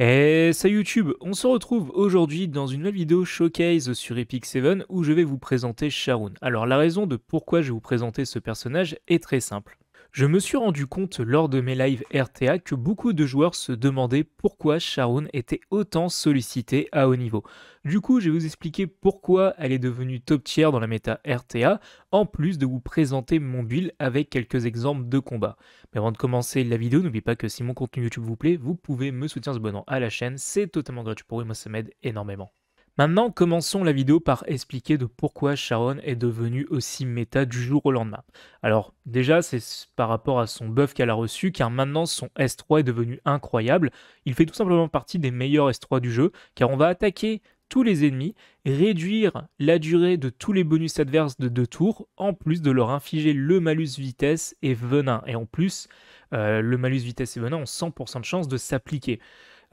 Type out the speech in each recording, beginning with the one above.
Et eh, ça YouTube, on se retrouve aujourd'hui dans une nouvelle vidéo showcase sur Epic 7 où je vais vous présenter Sharon. Alors la raison de pourquoi je vais vous présenter ce personnage est très simple. Je me suis rendu compte lors de mes lives RTA que beaucoup de joueurs se demandaient pourquoi Sharon était autant sollicité à haut niveau. Du coup, je vais vous expliquer pourquoi elle est devenue top tier dans la méta RTA, en plus de vous présenter mon build avec quelques exemples de combats. Mais avant de commencer la vidéo, n'oubliez pas que si mon contenu YouTube vous plaît, vous pouvez me soutenir en vous abonnant à la chaîne, c'est totalement gratuit pour vous et moi ça m'aide énormément. Maintenant, commençons la vidéo par expliquer de pourquoi Sharon est devenue aussi méta du jour au lendemain. Alors déjà, c'est par rapport à son buff qu'elle a reçu, car maintenant son S3 est devenu incroyable. Il fait tout simplement partie des meilleurs S3 du jeu, car on va attaquer tous les ennemis, réduire la durée de tous les bonus adverses de deux tours, en plus de leur infliger le malus vitesse et venin. Et en plus, euh, le malus vitesse et venin ont 100% de chance de s'appliquer.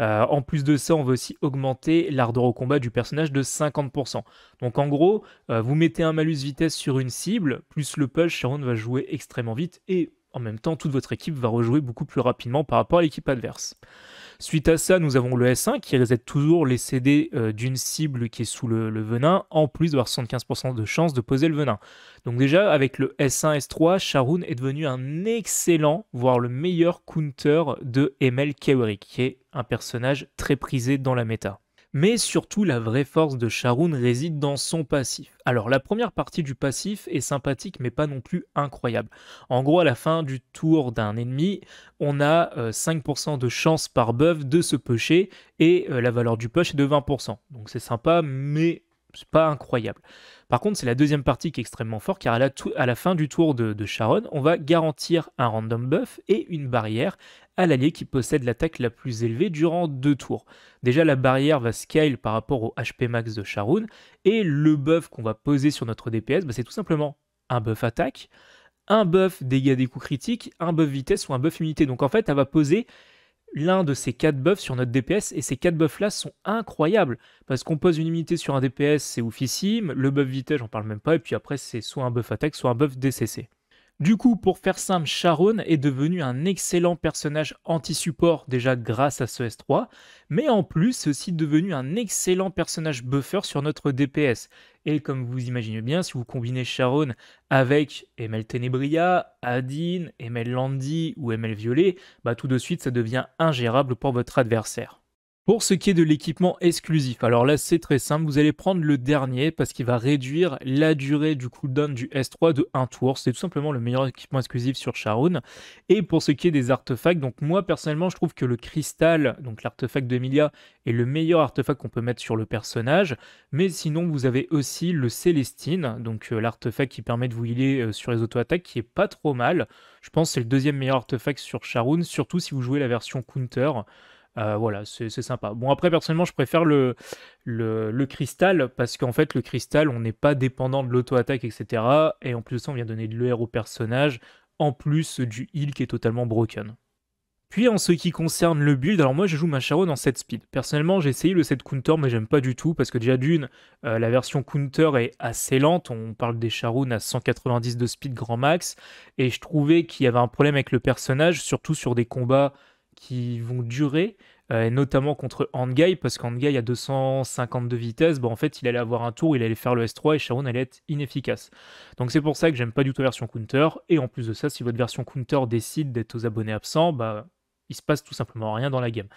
Euh, en plus de ça, on va aussi augmenter l'ardeur au combat du personnage de 50%. Donc en gros, euh, vous mettez un malus vitesse sur une cible, plus le push, Sharon va jouer extrêmement vite et en même temps, toute votre équipe va rejouer beaucoup plus rapidement par rapport à l'équipe adverse. Suite à ça, nous avons le S1 qui reset toujours les CD euh, d'une cible qui est sous le, venin, en plus d'avoir 75% de chance de poser le venin. Donc déjà, avec le S1, S3, Sharun est devenu un excellent, voire le meilleur counter de Emel Kaurik, qui est un personnage très prisé dans la méta. Mais surtout, la vraie force de Sharon réside dans son passif. Alors, la première partie du passif est sympathique, mais pas non plus incroyable. En gros, à la fin du tour d'un ennemi, on a 5% euh, de chance par buff de se pusher et euh, la valeur du push est de 20%. Donc, c'est sympa, mais c'est pas incroyable. Par contre, c'est la deuxième partie qui est extrêmement forte, car à la, fin du tour de, de, Sharon, on va garantir un random buff et une barrière à l'allié qui possède l'attaque la plus élevée durant deux tours. Déjà la barrière va scale par rapport au HP max de Charoun, et le buff qu'on va poser sur notre DPS, bah, c'est tout simplement un buff attaque, un buff dégâts des coups critiques, un buff vitesse ou un buff unité. Donc en fait, elle va poser l'un de ces quatre buffs sur notre DPS et ces quatre buffs là sont incroyables parce qu'on pose une unité sur un DPS, c'est oufissime, le buff vitesse, j'en parle même pas et puis après c'est soit un buff attaque, soit un buff DCC. Du coup, pour faire simple, Sharon est devenu un excellent personnage anti-support déjà grâce à ce S3, mais en plus, c'est aussi devenu un excellent personnage buffer sur notre DPS. Et comme vous imaginez bien, si vous combinez Sharon avec ML Tenebria, Adine, ML Landy ou ML Violet, bah tout de suite ça devient ingérable pour votre adversaire. Pour ce qui est de l'équipement exclusif, alors là c'est très simple, vous allez prendre le dernier parce qu'il va réduire la durée du cooldown du S3 de 1 tour, c'est tout simplement le meilleur équipement exclusif sur Sharon. Et pour ce qui est des artefacts, donc moi personnellement je trouve que le cristal, donc l'artefact d'Emilia, est le meilleur artefact qu'on peut mettre sur le personnage, mais sinon vous avez aussi le Célestine, donc euh, l'artefact qui permet de vous healer euh, sur les auto-attaques qui est pas trop mal, je pense que c'est le deuxième meilleur artefact sur Sharon, surtout si vous jouez la version counter. Euh, voilà, c'est sympa. Bon, après, personnellement, je préfère le, le, cristal parce qu'en fait, le cristal, on n'est pas dépendant de l'auto-attaque, etc. Et en plus de ça, on vient donner de l'ER au personnage, en plus du heal qui est totalement broken. Puis en ce qui concerne le build, alors moi je joue ma Sharon en 7 speed. Personnellement j'ai essayé le 7 counter mais j'aime pas du tout parce que déjà d'une, euh, la version counter est assez lente, on parle des Sharon à 190 de speed grand max, et je trouvais qu'il y avait un problème avec le personnage, surtout sur des combats qui vont durer, euh, et notamment contre Hangai, parce qu'Hangai a 252 vitesses, bon bah, en fait, il allait avoir un tour, il allait faire le S3 et Sharon allait être inefficace. Donc c'est pour ça que j'aime pas du tout la version counter, et en plus de ça, si votre version counter décide d'être aux abonnés absents, bah il se passe tout simplement rien dans la game.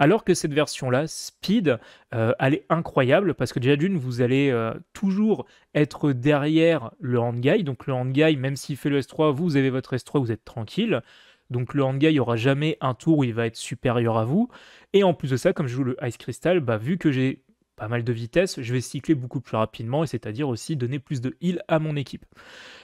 Alors que cette version-là, Speed, euh, elle est incroyable parce que déjà d'une, vous allez euh, toujours être derrière le Guy Donc le Guy même s'il fait le S3, vous avez votre S3, vous êtes tranquille. Donc le Hanga, il n'y aura jamais un tour où il va être supérieur à vous. Et en plus de ça, comme je joue le Ice Crystal, bah, vu que j'ai pas mal de vitesse, je vais cycler beaucoup plus rapidement et c'est-à-dire aussi donner plus de heal à mon équipe.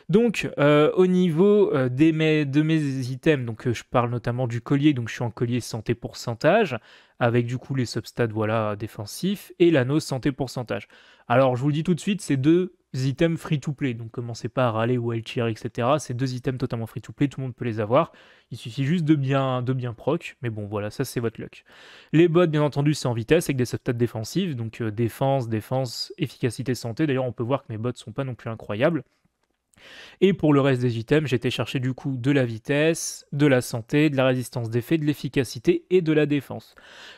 Donc euh, au niveau euh, des de mes items, donc euh, je parle notamment du collier, donc je suis en collier santé pourcentage, avec du coup les substats voilà, défensifs et l'anneau santé pourcentage. Alors je vous le dis tout de suite, c'est deux items free-to-play. Donc commencez pas à râler ou à tirer, etc. C'est deux items totalement free-to-play, tout le monde peut les avoir. Il suffit juste de bien, de bien proc, mais bon voilà, ça c'est votre luck. Les bots, bien entendu, c'est en vitesse avec des stats défensives, donc euh, défense, défense, efficacité, santé. D'ailleurs, on peut voir que mes bots sont pas non plus incroyables. Et pour le reste des items, j'étais chercher du coup de la vitesse, de la santé, de la résistance d'effet, de l'efficacité et de la défense.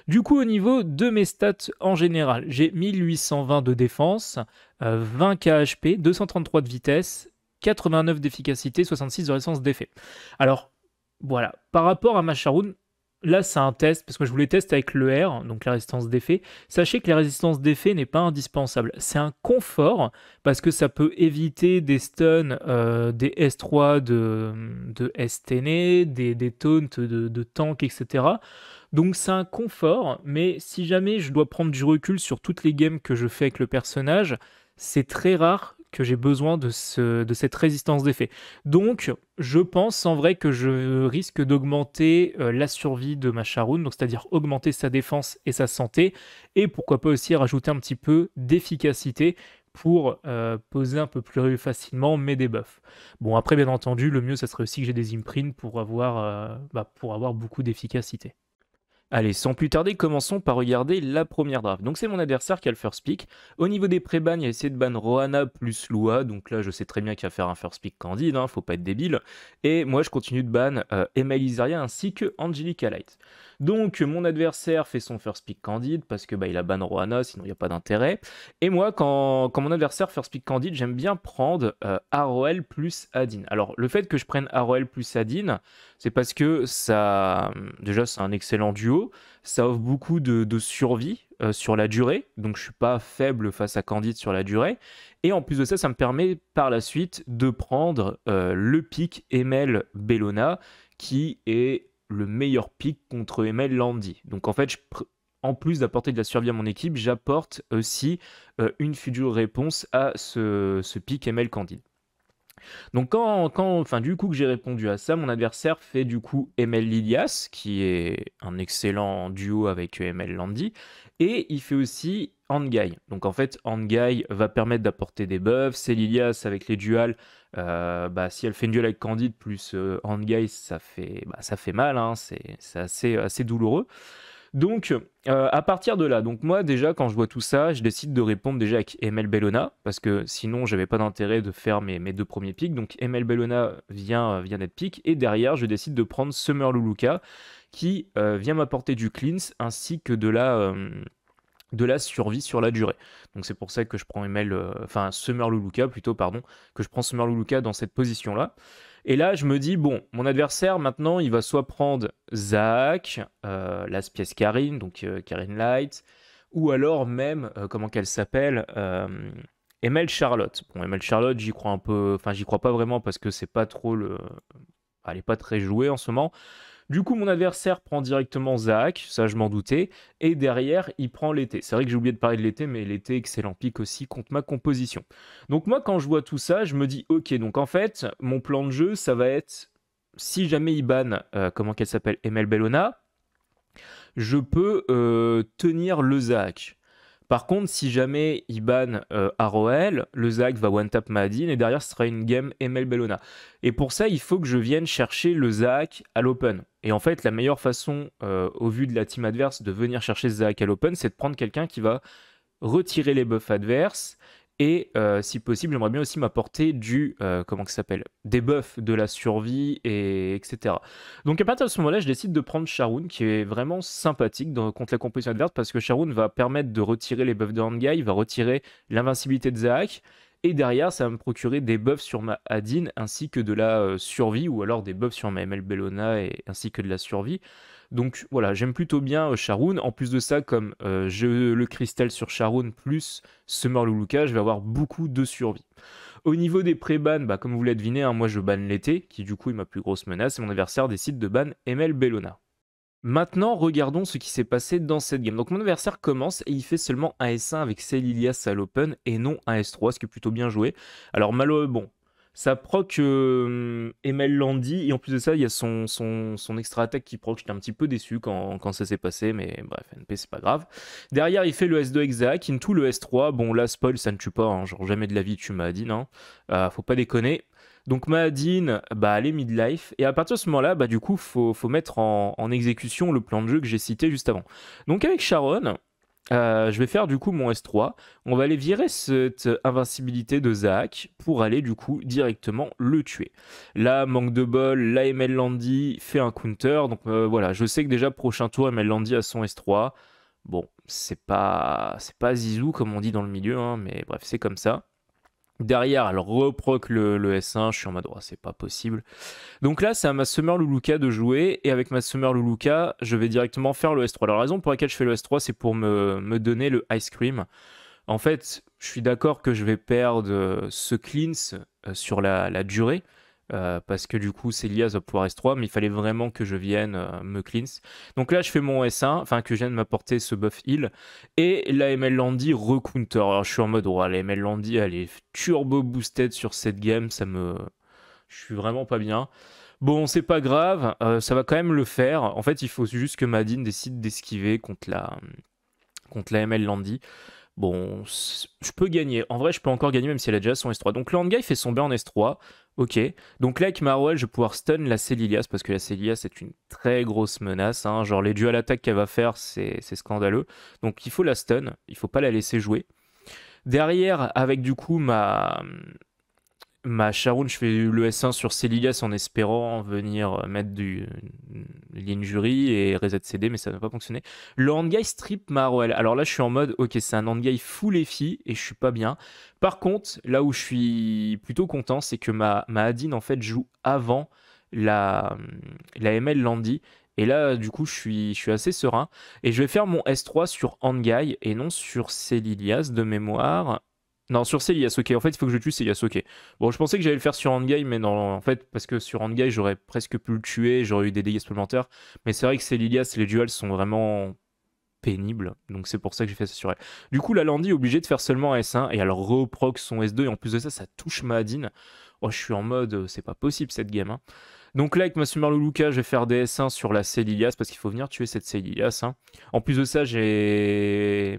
Du coup, au niveau de mes stats en général, j'ai 1820 de défense, 20 KHP, 233 de vitesse, 89 d'efficacité, 66 de résistance d'effet. Alors, voilà, par rapport à ma charoun. Là, c'est un test, parce que je voulais tester avec le R, donc la résistance d'effet. Sachez que la résistance d'effet n'est pas indispensable. C'est un confort, parce que ça peut éviter des stuns, euh, des S3 de, de STN, e, des, taunts de, de tank, etc. Donc c'est un confort, mais si jamais je dois prendre du recul sur toutes les games que je fais avec le personnage, c'est très rare que j'ai besoin de, de cette résistance d'effet. Donc, je pense en vrai que je risque d'augmenter euh, la survie de ma charoune, donc c'est-à-dire augmenter sa défense et sa santé, et pourquoi pas aussi rajouter un petit peu d'efficacité pour euh, poser un peu plus facilement mes debuffs. Bon, après, bien entendu, le mieux, ça serait aussi que j'ai des imprints pour avoir, euh, bah, pour avoir beaucoup d'efficacité. Allez, sans plus tarder, commençons par regarder la première draft. Donc c'est mon adversaire qui a le first pick. Au niveau des pré-bans, il a essayé de ban Rohana plus Lua, donc là je sais très bien qu'il va faire un first pick candide, ne hein, faut pas être débile. Et moi je continue de ban euh, Emma Lizaria ainsi que Angelica Light. Donc mon adversaire fait son first pick candide parce que bah, il a ban Rohanna, sinon il n'y a pas d'intérêt. Et moi quand, mon adversaire first pick candide, j'aime bien prendre euh, Aroel plus Adin. Alors le fait que je prenne Aroel plus Adin, c'est parce que ça... Déjà c'est un excellent duo ça offre beaucoup de, survie euh, sur la durée, donc je suis pas faible face à Candide sur la durée. Et en plus de ça, ça me permet par la suite de prendre euh, le pic Emel Bellona, qui est le meilleur pic contre Emel Landy. Donc en fait, en plus d'apporter de la survie à mon équipe, j'apporte aussi euh, une future réponse à ce, ce pic ML Candide. Donc quand, quand, enfin du coup que j'ai répondu à ça, mon adversaire fait du coup ML Lilias, qui est un excellent duo avec ML Landy, et il fait aussi Angai. Donc en fait, Angai va permettre d'apporter des buffs. C'est Lilias avec les duals. Euh, bah, si elle fait une duel avec Candide plus euh, ça fait, bah, ça fait mal. Hein, c'est assez douloureux. Donc, euh, à partir de là, donc moi déjà, quand je vois tout ça, je décide de répondre déjà avec Emel Bellona, parce que sinon, je j'avais pas d'intérêt de faire mes, deux premiers pics. Donc, Emel Bellona vient, euh, vient d'être pic, et derrière, je décide de prendre Summer Luluka, qui euh, vient m'apporter du cleanse ainsi que de la. de la survie sur la durée. Donc c'est pour ça que je prends Emel, enfin Summer Luluka plutôt, pardon, que je prends Summer Luluka dans cette position-là. Et là, je me dis, bon, mon adversaire, maintenant, il va soit prendre Zach, euh, la pièce Karine, donc euh, Karine Light, ou alors même, euh, comment qu'elle s'appelle, Emel Charlotte. Bon, Emel Charlotte, j'y crois un peu, enfin, j'y crois pas vraiment parce que c'est pas trop le. Elle est pas très jouée en ce moment. Du coup, mon adversaire prend directement Zac. ça je m'en doutais, et derrière, il prend l'été. C'est vrai que j'ai oublié de parler de l'été, mais l'été, excellent pique aussi contre ma composition. Donc moi, quand je vois tout ça, je me dis, ok, donc en fait, mon plan de jeu, ça va être, si jamais il banne, euh, comment qu'elle s'appelle, Emel Bellona, je peux euh, tenir le Zach. Par contre, si jamais il ban euh, Aroel, le Zac va one-tap Madin et derrière ce sera une game ML Bellona. Et pour ça, il faut que je vienne chercher le Zac à l'open. Et en fait, la meilleure façon, euh, au vu de la team adverse, de venir chercher le à l'open, c'est de prendre quelqu'un qui va retirer les buffs adverses et euh, si possible, j'aimerais bien aussi m'apporter du, euh, comment que ça s'appelle, des buffs, de la survie, et etc. Donc à partir de ce moment-là, je décide de prendre Sharoon, qui est vraiment sympathique contre la composition adverse, parce que Sharun va permettre de retirer les buffs de Hangai, va retirer l'invincibilité de Zahak, et derrière, ça va me procurer des buffs sur ma Adin, ainsi que de la euh, survie, ou alors des buffs sur ma ML Bellona, et, ainsi que de la survie. Donc voilà, j'aime plutôt bien euh, Sharoun. En plus de ça, comme euh, je le cristal sur Charoun plus Summer Luluka, je vais avoir beaucoup de survie. Au niveau des pré-bans, bah, comme vous l'avez deviné, hein, moi je banne l'été, qui du coup est ma plus grosse menace, et mon adversaire décide de ban ML Bellona. Maintenant, regardons ce qui s'est passé dans cette game. Donc mon adversaire commence et il fait seulement un S1 avec Celilias à l'open et non un S3, ce qui est plutôt bien joué. Alors malheureusement... bon, ça proc euh, Emel Landy, et en plus de ça, il y a son, son, extra attaque qui proc. J'étais un petit peu déçu quand, ça s'est passé, mais bref, NP, c'est pas grave. Derrière, il fait le S2 In into le S3. Bon, là, spoil, ça ne tue pas, hein, genre jamais de la vie tu m'as dit, non euh, Faut pas déconner. Donc Madine bah, elle est midlife. Et à partir de ce moment-là, bah, du coup, faut, faut mettre en, en, exécution le plan de jeu que j'ai cité juste avant. Donc avec Sharon, euh, je vais faire du coup mon S3. On va aller virer cette invincibilité de Zach pour aller du coup directement le tuer. Là, manque de bol, là ML Landy fait un counter. Donc euh, voilà, je sais que déjà prochain tour ML Landy a son S3. Bon, c'est pas c'est pas Zizou comme on dit dans le milieu, hein, mais bref, c'est comme ça. Derrière, elle reproque le, S1. Je suis en mode, oh, c'est pas possible. Donc là, c'est à ma Summer Luluka de jouer. Et avec ma Summer Luluka, je vais directement faire le S3. la raison pour laquelle je fais le S3, c'est pour me, donner le Ice Cream. En fait, je suis d'accord que je vais perdre euh, ce cleanse euh, sur la durée. Euh, parce que du coup c'est lié à The Power S3, mais il fallait vraiment que je vienne euh, me cleanse. Donc là je fais mon S1, enfin que je vienne m'apporter ce buff heal, et la ML Landy recounter. Alors je suis en mode, oh, la ML Landy elle est turbo boosted sur cette game, ça me... Je suis vraiment pas bien. Bon, c'est pas grave, euh, ça va quand même le faire. En fait, il faut juste que Madine décide d'esquiver contre la, contre la ML Landy. Bon, je peux gagner. En vrai, je peux encore gagner même si elle a déjà son S3. Donc il fait son B en S3. Ok. Donc là, avec Marwell, je vais pouvoir stun la Célilias parce que la Célilias c'est une très grosse menace. Hein. Genre les à l'attaque qu'elle va faire, c'est scandaleux. Donc il faut la stun. Il faut pas la laisser jouer. Derrière, avec du coup ma, Ma Sharon, je fais le S1 sur Celilias en espérant venir mettre du euh, l'injury et reset CD, mais ça n'a pas fonctionné. Le handguy strip Roel. Alors là, je suis en mode, ok, c'est un handguy full EFI et je suis pas bien. Par contre, là où je suis plutôt content, c'est que ma, ma en fait, joue avant la, euh, la ML Landy. Et là, du coup, je suis, je suis assez serein. Et je vais faire mon S3 sur Hangai et non sur Celilias de mémoire. Non, sur C, ok. En fait, il faut que je tue c'est ok. Bon, je pensais que j'allais le faire sur Hangai, mais non, en fait, parce que sur Hangai, j'aurais presque pu le tuer, j'aurais eu des dégâts supplémentaires. Mais c'est vrai que c'est les duels sont vraiment pénibles, donc c'est pour ça que j'ai fait ça sur elle. Du coup, la Landy est obligée de faire seulement un S1, et elle reproque son S2, et en plus de ça, ça touche Madine Oh, je suis en mode, euh, c'est pas possible cette game. Hein. Donc là, avec ma Summer je vais faire des S1 sur la Célilias, parce qu'il faut venir tuer cette Célilias. Hein. En plus de ça, j'ai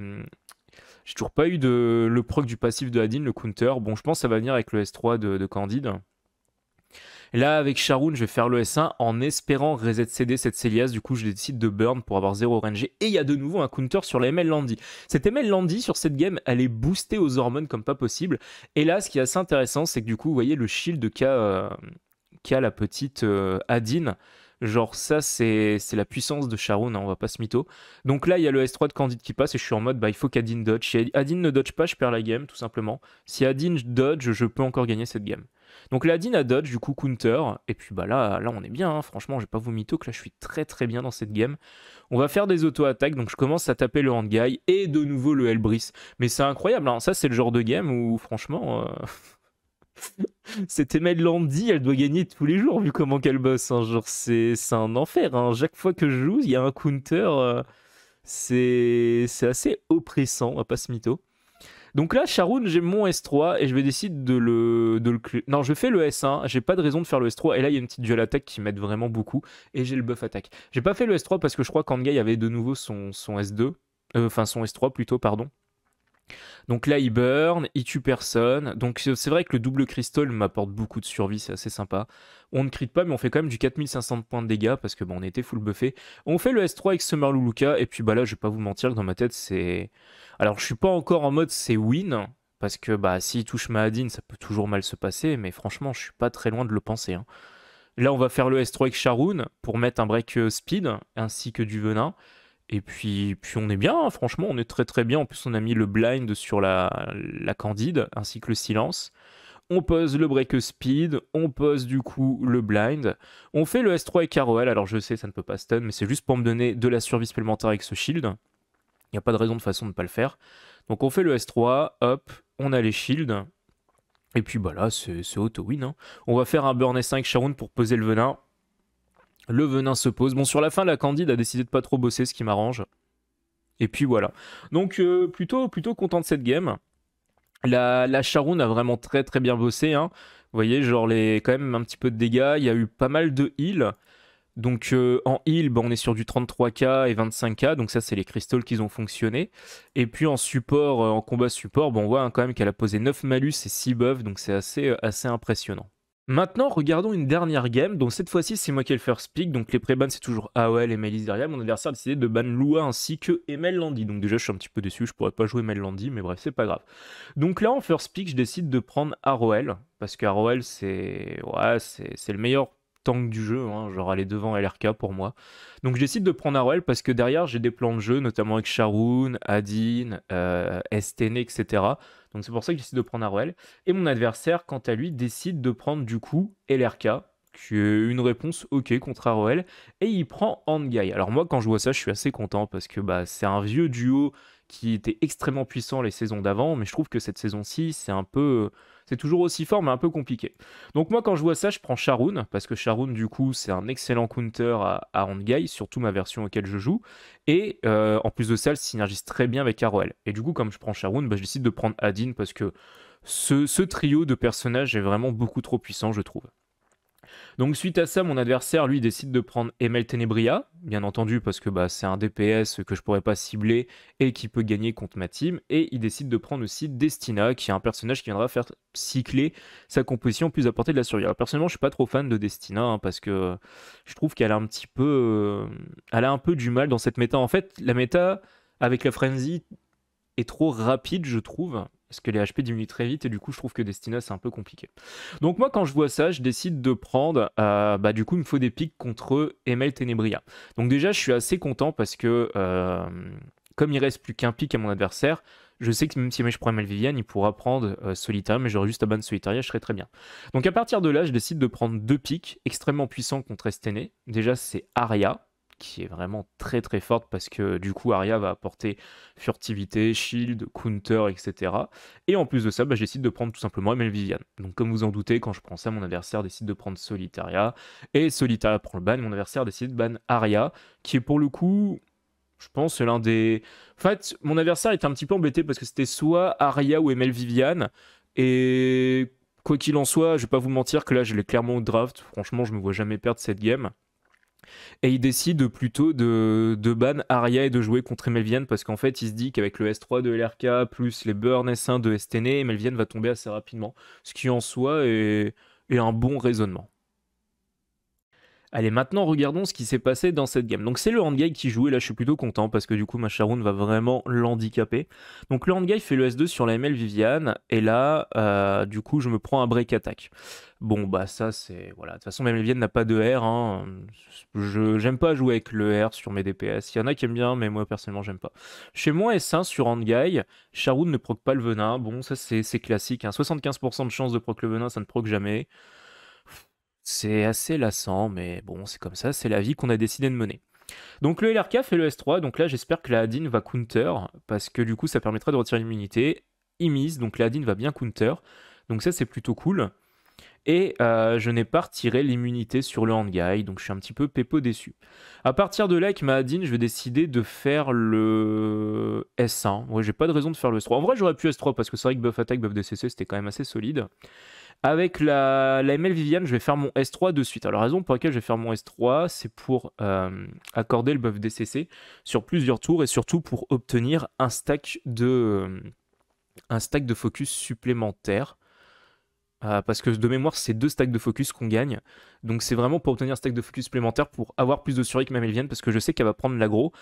j'ai toujours pas eu le proc du passif de Adin, le counter. Bon, je pense que ça va venir avec le S3 de, Candide. Là, avec Sharoon, je vais faire le S1 en espérant reset CD cette Celias. Du coup, je décide de burn pour avoir 0 RNG. Et il y a de nouveau un counter sur la ML Landy. Cette ML Landy, sur cette game, elle est boostée aux hormones comme pas possible. Et là, ce qui est assez intéressant, c'est que du coup, vous voyez le shield qu'a euh, la petite euh, Genre, ça, c'est la puissance de Charon, hein, on va pas se mytho. Donc là, il y a le S3 de Candide qui passe et je suis en mode, bah, il faut qu'Adin dodge. Si Adin ne dodge pas, je perds la game, tout simplement. Si Adin dodge, je peux encore gagner cette game. Donc là, Adin a dodge, du coup, counter. Et puis bah là, là on est bien, hein. franchement, je vais pas vous mytho que là, je suis très très bien dans cette game. On va faire des auto-attaques, donc je commence à taper le hand guy et de nouveau le Hellbris. Mais c'est incroyable, hein. ça, c'est le genre de game où, franchement. Euh, Cette Mel Landy, elle doit gagner tous les jours, vu comment qu'elle bosse. Hein. Genre, c'est un enfer. Hein. Chaque fois que je joue, il y a un counter. Euh, c'est c'est assez oppressant, on va pas se mytho. Donc là, Sharon, j'ai mon S3 et je vais décider de le, de le... Non, je fais le S1, j'ai pas de raison de faire le S3. Et là, il y a une petite duel attaque qui m'aide vraiment beaucoup. Et j'ai le buff attaque. J'ai pas fait le S3 parce que je crois qu'Angai avait de nouveau son, son S2. Euh, enfin, son S3 plutôt, pardon. Donc là, il burn, il tue personne. Donc c'est vrai que le double cristal m'apporte beaucoup de survie, c'est assez sympa. On ne crit pas, mais on fait quand même du 4500 points de dégâts parce que bon, on était full buffé. On fait le S3 avec Summer Luluka, et puis bah là, je vais pas vous mentir, que dans ma tête, c'est. Alors je suis pas encore en mode c'est win, parce que bah s'il touche Mahadine, ça peut toujours mal se passer, mais franchement, je suis pas très loin de le penser. Hein. Là, on va faire le S3 avec Sharoon pour mettre un break euh, speed ainsi que du venin. Et puis, puis on est bien, hein, franchement, on est très très bien. En plus, on a mis le blind sur la, candide, ainsi que le silence. On pose le break speed, on pose du coup le blind. On fait le S3 avec Caroel, alors je sais, ça ne peut pas stun, mais c'est juste pour me donner de la survie supplémentaire avec ce shield. Il n'y a pas de raison de façon de ne pas le faire. Donc on fait le S3, hop, on a les shields. Et puis bah là, c'est auto-win. Hein. On va faire un burn S5 Sharon pour poser le venin. Le venin se pose. Bon, sur la fin, la Candide a décidé de pas trop bosser, ce qui m'arrange. Et puis voilà. Donc, euh, plutôt, plutôt content de cette game. La, la a vraiment très très bien bossé. Hein. Vous voyez, genre, les, quand même un petit peu de dégâts. Il y a eu pas mal de heals. Donc euh, en heal, bah, on est sur du 33k et 25k, donc ça c'est les Cristaux qui ont fonctionné. Et puis en support, euh, en combat support, bon, on voit hein, quand même qu'elle a posé 9 malus et 6 buffs, donc c'est assez, assez impressionnant. Maintenant, regardons une dernière game, donc cette fois-ci c'est moi qui ai le first pick, donc les pré-bans c'est toujours AOL, Melis derrière, mon adversaire a décidé de ban Lua ainsi que Emmel Landy, donc déjà je suis un petit peu déçu, je pourrais pas jouer Mellandi, Landy, mais bref, c'est pas grave. Donc là en first pick, je décide de prendre Aroel, parce que c'est ouais, c'est le meilleur tank du jeu, hein, genre aller devant LRK pour moi. Donc je décide de prendre Aroel parce que derrière j'ai des plans de jeu, notamment avec Sharoon, Adin, euh, STN, etc., donc c'est pour ça qu'il décide de prendre Harwell. Et mon adversaire, quant à lui, décide de prendre du coup LRK, qui est une réponse ok contre Harwell, et il prend Angai. Alors moi, quand je vois ça, je suis assez content parce que bah, c'est un vieux duo qui était extrêmement puissant les saisons d'avant, mais je trouve que cette saison-ci, c'est un peu. C'est toujours aussi fort, mais un peu compliqué. Donc, moi, quand je vois ça, je prends Sharoon, parce que Sharoon, du coup, c'est un excellent counter à, à surtout ma version auquel je joue. Et euh, en plus de ça, elle synergise très bien avec Aroel. Et du coup, comme je prends Sharoon, bah, je décide de prendre Adin, parce que ce trio de personnages est vraiment beaucoup trop puissant, je trouve. Donc suite à ça, mon adversaire, lui, décide de prendre Emel Tenebria, bien entendu, parce que bah, c'est un DPS que je pourrais pas cibler et qui peut gagner contre ma team. Et il décide de prendre aussi Destina, qui est un personnage qui viendra faire cycler sa composition, plus apporter de la survie. Alors personnellement, je suis pas trop fan de Destina, hein, parce que je trouve qu'elle a un petit peu... Euh, elle a un peu du mal dans cette méta. En fait, la méta, avec la frenzy, est trop rapide, je trouve parce que les HP diminuent très vite et du coup je trouve que Destina c'est un peu compliqué. Donc moi quand je vois ça, je décide de prendre, euh, bah du coup il me faut des pics contre Emel Tenebria. Donc déjà je suis assez content parce que euh, comme il reste plus qu'un pic à mon adversaire, je sais que même si je prends Emel Viviane, il pourra prendre euh, Solitaria, mais j'aurai juste à ban Solitaria, je serai très bien. Donc à partir de là, je décide de prendre deux pics extrêmement puissants contre Estené. Déjà c'est Aria, qui est vraiment très très forte parce que du coup Aria va apporter furtivité, shield, counter, etc. Et en plus de ça, bah, je décide de prendre tout simplement Emel Vivian. Donc comme vous en doutez, quand je prends ça, mon adversaire décide de prendre Solitaria. Et Solitaria prend le ban, mon adversaire décide de ban Arya, qui est pour le coup je pense l'un des. En fait, mon adversaire était un petit peu embêté parce que c'était soit Aria ou Emel Vivian, Et quoi qu'il en soit, je vais pas vous mentir que là, je l'ai clairement au draft. Franchement, je me vois jamais perdre cette game. Et il décide plutôt de, de ban Arya et de jouer contre Melvienne parce qu'en fait, il se dit qu'avec le S3 de LRK plus les burns S1 de STN, e, Melvienne va tomber assez rapidement. Ce qui en soi est un bon raisonnement. Allez, maintenant regardons ce qui s'est passé dans cette game. Donc c'est le handguy qui joue et là je suis plutôt content parce que du coup ma Sharoon va vraiment l'handicaper. Donc le handguy fait le S2 sur la ML Viviane et là euh, du coup je me prends un break attack. Bon bah ça c'est... Voilà, de toute façon même Viviane n'a pas de R. Hein. Je J'aime pas jouer avec le R sur mes DPS. Il y en a qui aiment bien mais moi personnellement j'aime pas. Chez moi S1 sur handguy, Sharoon ne proc pas le venin. Bon ça c'est classique. Hein. 75% de chance de proc le venin, ça ne proc jamais. C'est assez lassant, mais bon, c'est comme ça, c'est la vie qu'on a décidé de mener. Donc le LRK fait le S3, donc là j'espère que la Adin va counter, parce que du coup ça permettra de retirer l'immunité. Imis, donc la Adin va bien counter, donc ça c'est plutôt cool. Et euh, je n'ai pas retiré l'immunité sur le Hangai, donc je suis un petit peu pépo déçu. À partir de là, avec ma Adin, je vais décider de faire le S1. Ouais, j'ai pas de raison de faire le S3. En vrai, j'aurais pu S3 parce que c'est vrai que buff attack, buff DCC, c'était quand même assez solide. Avec la, ML Viviane, je vais faire mon S3 de suite. Alors, la raison pour laquelle je vais faire mon S3, c'est pour euh, accorder le buff DCC sur plusieurs tours et surtout pour obtenir un stack de, euh, focus supplémentaire. Euh, parce que de mémoire, c'est deux stacks de focus qu'on gagne. Donc, c'est vraiment pour obtenir un stack de focus supplémentaire pour avoir plus de survie que ma Melvienne, parce que je sais qu'elle va prendre l'aggro.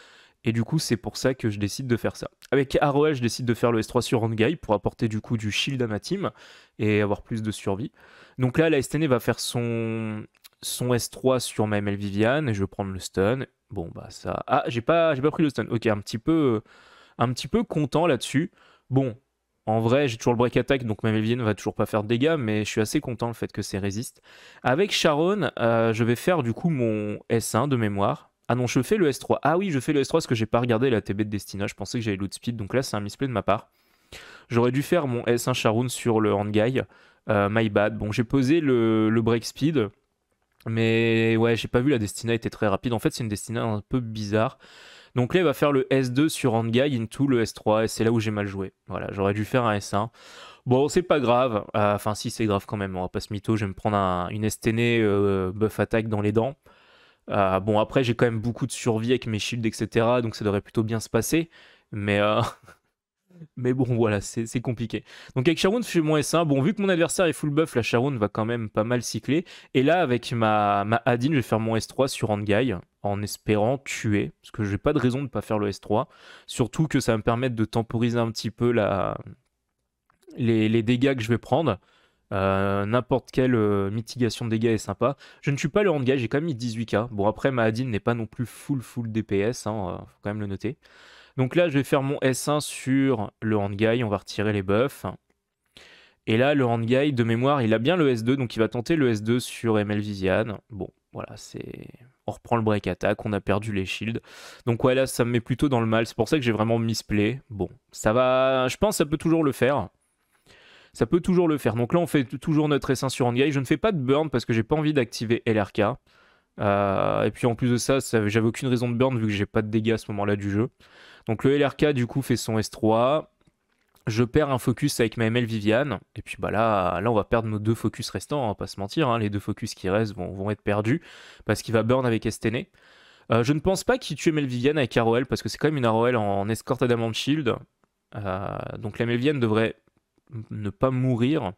Et du coup, c'est pour ça que je décide de faire ça. Avec Aroel, je décide de faire le S3 sur Rangai pour apporter du coup du shield à ma team et avoir plus de survie. Donc là, la STN e va faire son, son S3 sur ma ML Viviane et je vais prendre le stun. Bon, bah ça. Ah, j'ai pas, j'ai pas pris le stun. Ok, un petit peu, euh, un petit peu content là-dessus. Bon, en vrai, j'ai toujours le break attack, donc ma ne va toujours pas faire de dégâts, mais je suis assez content le fait que c'est résiste. Avec Sharon, euh, je vais faire du coup mon S1 de mémoire. Ah non, je fais le S3. Ah oui, je fais le S3 parce que j'ai pas regardé la TB de Destina. Je pensais que j'avais speed. Donc là, c'est un misplay de ma part. J'aurais dû faire mon S1 Sharoon sur le Hangai. Euh, my bad. Bon, j'ai posé le, break speed. Mais ouais, j'ai pas vu la Destina était très rapide. En fait, c'est une Destina un peu bizarre. Donc là, il va faire le S2 sur Hangai into le S3. Et c'est là où j'ai mal joué. Voilà, j'aurais dû faire un S1. Bon, c'est pas grave. Euh, enfin, si, c'est grave quand même. On va pas se mytho. Je vais me prendre une STN e, euh, buff attaque dans les dents. Euh, bon, après, j'ai quand même beaucoup de survie avec mes shields, etc. Donc ça devrait plutôt bien se passer. Mais, euh, mais bon, voilà, c'est compliqué. Donc avec Sharon, je fais moins S1. Bon, vu que mon adversaire est full buff, la Sharon va quand même pas mal cycler. Et là, avec ma, ma Adin, je vais faire mon S3 sur Angai en espérant tuer. Parce que j'ai pas de raison de pas faire le S3. Surtout que ça me permettre de temporiser un petit peu la... les, les dégâts que je vais prendre. Euh, n'importe quelle euh, mitigation de dégâts est sympa. Je ne suis pas le handgage, j'ai quand même mis 18k. Bon, après, maadine n'est pas non plus full full DPS, hein, euh, faut quand même le noter. Donc là, je vais faire mon S1 sur le guy on va retirer les buffs. Et là, le guy de mémoire, il a bien le S2, donc il va tenter le S2 sur ML Bon, voilà, c'est... On reprend le break attack, on a perdu les shields. Donc ouais, là, ça me met plutôt dans le mal. C'est pour ça que j'ai vraiment play Bon, ça va... Je pense ça peut toujours le faire ça peut toujours le faire. Donc là, on fait toujours notre S1 sur Angai. Je ne fais pas de burn parce que j'ai pas envie d'activer LRK. Euh, et puis en plus de ça, j'avais aucune raison de burn vu que j'ai pas de dégâts à ce moment-là du jeu. Donc le LRK du coup fait son S3. Je perds un focus avec ma ML Viviane. Et puis bah là, là on va perdre nos deux focus restants, on hein, va pas se mentir. Hein. Les deux focus qui restent vont, être perdus parce qu'il va burn avec Estené. Euh, je ne pense pas qu'il tue ML Viviane avec Aroel parce que c'est quand même une Aroel en, escorte à Shield. Euh, donc la Melvienne devrait ne pas mourir.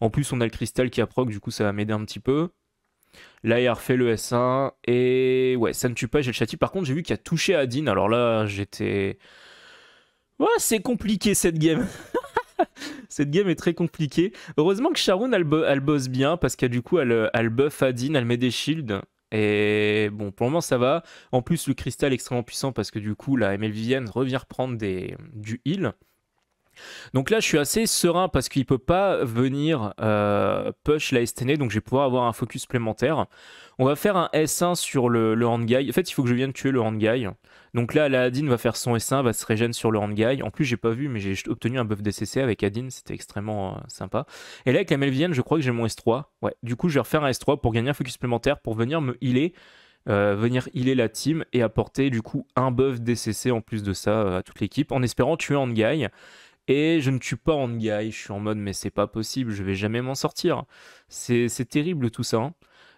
En plus, on a le cristal qui approche, du coup, ça va m'aider un petit peu. Là, il a refait le S1. Et ouais, ça ne tue pas, j'ai le châti. Par contre, j'ai vu qu'il a touché Adine. Alors là, j'étais. Ouais, c'est compliqué cette game. cette game est très compliquée. Heureusement que Sharon, elle, bosse bien parce qu'elle, du coup, elle, buff Adin, elle met des shields. Et bon, pour le moment, ça va. En plus, le cristal est extrêmement puissant parce que du coup, la MLVN revient prendre des, du heal. Donc là, je suis assez serein parce qu'il ne peut pas venir euh, push la STN, e, donc je vais pouvoir avoir un focus supplémentaire. On va faire un S1 sur le, le En fait, il faut que je vienne tuer le hand Donc là, la Adine va faire son S1, va se régénérer sur le hand En plus, j'ai pas vu, mais j'ai obtenu un buff DCC avec Adine, c'était extrêmement euh, sympa. Et là, avec la Melvienne, je crois que j'ai mon S3. Ouais, du coup, je vais refaire un S3 pour gagner un focus supplémentaire, pour venir me healer. Euh, venir healer la team et apporter du coup un buff DCC en plus de ça à toute l'équipe en espérant tuer handgai. Et je ne tue pas Guy, je suis en mode mais c'est pas possible, je vais jamais m'en sortir. C'est terrible tout ça. Hein.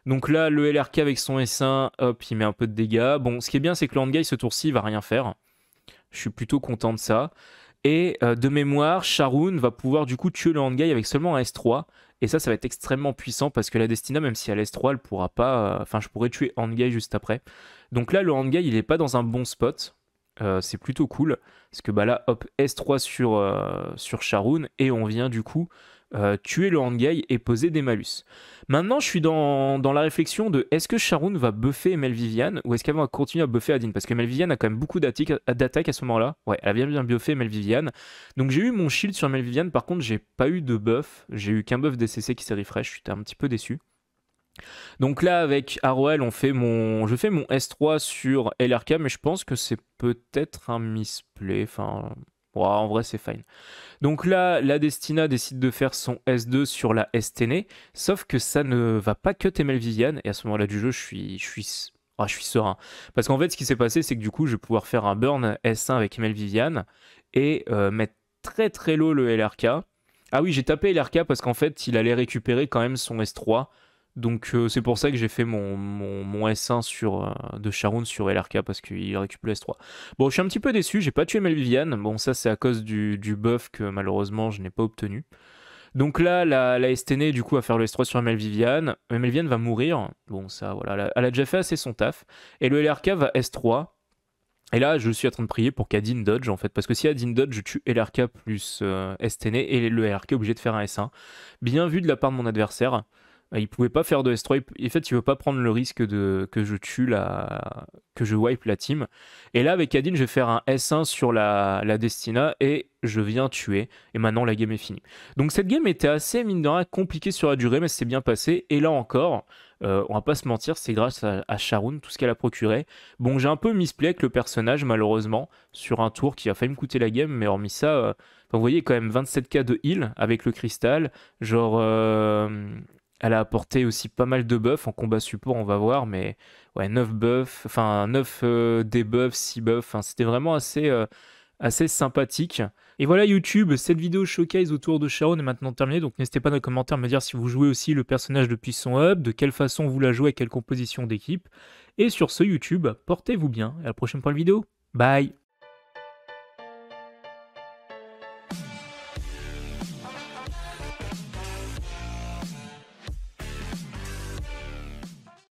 Donc là, le LRK avec son S1, hop, il met un peu de dégâts. Bon, ce qui est bien, c'est que le Guy ce tour-ci va rien faire. Je suis plutôt content de ça. Et euh, de mémoire, Sharoon va pouvoir du coup tuer le Handguy avec seulement un S3. Et ça, ça va être extrêmement puissant parce que la Destina, même si elle est S3, elle pourra pas. Euh, enfin, je pourrais tuer Handguy juste après. Donc là, le Handguy, il est pas dans un bon spot. Euh, c'est plutôt cool. Parce que bah là, hop, S3 sur, euh, sur Sharoon, et on vient du coup euh, tuer le Hangai et poser des malus. Maintenant, je suis dans, la réflexion de est-ce que Sharoon va buffer Mel ou est-ce qu'elle va continuer à buffer Adin Parce que Mel a quand même beaucoup d'attaques à ce moment-là. Ouais, elle a bien bien buffé Mel Donc j'ai eu mon shield sur Mel par contre, j'ai pas eu de buff. J'ai eu qu'un buff DCC qui s'est refresh, suis un petit peu déçu. Donc là, avec aroel on fait mon... je fais mon S3 sur LRK, mais je pense que c'est peut-être un misplay. Enfin, en vrai, c'est fine. Donc là, la Destina décide de faire son S2 sur la STN, e, sauf que ça ne va pas que ML et à ce moment-là du jeu, je suis, je ah, je suis serein. Parce qu'en fait, ce qui s'est passé, c'est que du coup, je vais pouvoir faire un burn S1 avec ML et euh, mettre très très low le LRK. Ah oui, j'ai tapé LRK parce qu'en fait, il allait récupérer quand même son S3 donc euh, c'est pour ça que j'ai fait mon, S1 sur, euh, de Sharon sur LRK parce qu'il récupère le S3. Bon, je suis un petit peu déçu, j'ai pas tué Melvivian Bon, ça c'est à cause du, du, buff que malheureusement je n'ai pas obtenu. Donc là, la, la STN e, du coup va faire le S3 sur Melvivian euh, Melviviane va mourir. Bon, ça voilà, elle a déjà fait assez son taf. Et le LRK va S3. Et là, je suis en train de prier pour qu'Adine dodge en fait, parce que si Adine dodge, je tue LRK plus STN e, et le LRK est obligé de faire un S1. Bien vu de la part de mon adversaire. Il pouvait pas faire de S3. En fait, il veut pas prendre le risque de que je tue la, que je wipe la team. Et là, avec Adin, je vais faire un S1 sur la, Destina et je viens tuer. Et maintenant, la game est finie. Donc cette game était assez mine de rien compliquée sur la durée, mais c'est bien passé. Et là encore, euh, on va pas se mentir, c'est grâce à, Sharon tout ce qu'elle a procuré. Bon, j'ai un peu misplay avec le personnage malheureusement sur un tour qui a failli me coûter la game, mais hormis ça. Euh, vous voyez quand même 27k de heal avec le cristal, genre euh, elle a apporté aussi pas mal de buffs en combat support, on va voir, mais ouais, 9 buffs, enfin 9 euh, des debuffs, 6 buffs, c'était vraiment assez, euh, assez sympathique. Et voilà YouTube, cette vidéo showcase autour de Sharon est maintenant terminée, donc n'hésitez pas dans les commentaires à me dire si vous jouez aussi le personnage depuis son hub, de quelle façon vous la jouez, quelle composition d'équipe. Et sur ce YouTube, portez-vous bien, et à la prochaine pour la vidéo. Bye